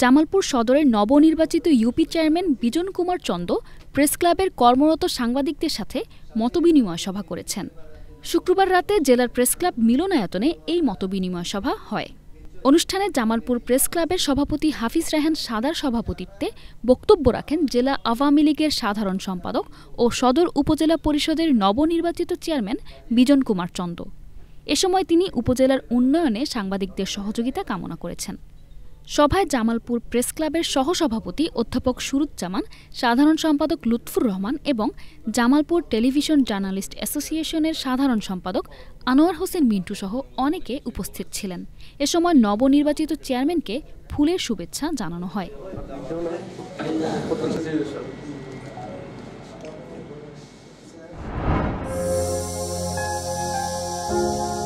জামালপুর সদরের নবনির্বাচিত UP chairman Bijon Kumar Chanda press ক্লাবের কর্মরত সাংবাদিকদের সাথে মতবিনিময় সভা করেছেন শুক্রবার রাতে জেলার প্রেস ক্লাব মিলনায়তনে এই মতবিনিময় সভা হয় অনুষ্ঠানে জামালপুর প্রেস ক্লাবের সভাপতি হাফিজ রেহান সাদার সভাপতিত্বে বক্তব্য রাখেন জেলা আওয়ামী লীগের সাধারণ সম্পাদক ও সদর উপজেলা পরিষদের নবনির্বাচিত চেয়ারম্যান বিজন কুমার চন্দ এ সময় তিনি উপজেলার উন্নয়নে সাংবাদিকদের সহযোগিতা কামনা করেছেন সভায় জামালপুর প্রেস ক্লাবের সহসভাপতি অধ্যাপক সুরুজ্জামান সাধারণ সম্পাদক লুৎফুর রহমান এবং জামালপুর টেলিভিশন জার্নালিস্ট অ্যাসোসিয়েশনের সাধারণ সম্পাদক আনোয়ার হোসেন মিন্টু সহ অনেকে উপস্থিত ছিলেন এ সময় নবনির্বাচিত চেয়ারম্যানকে ফুলের শুভেচ্ছা জানানো হয় Música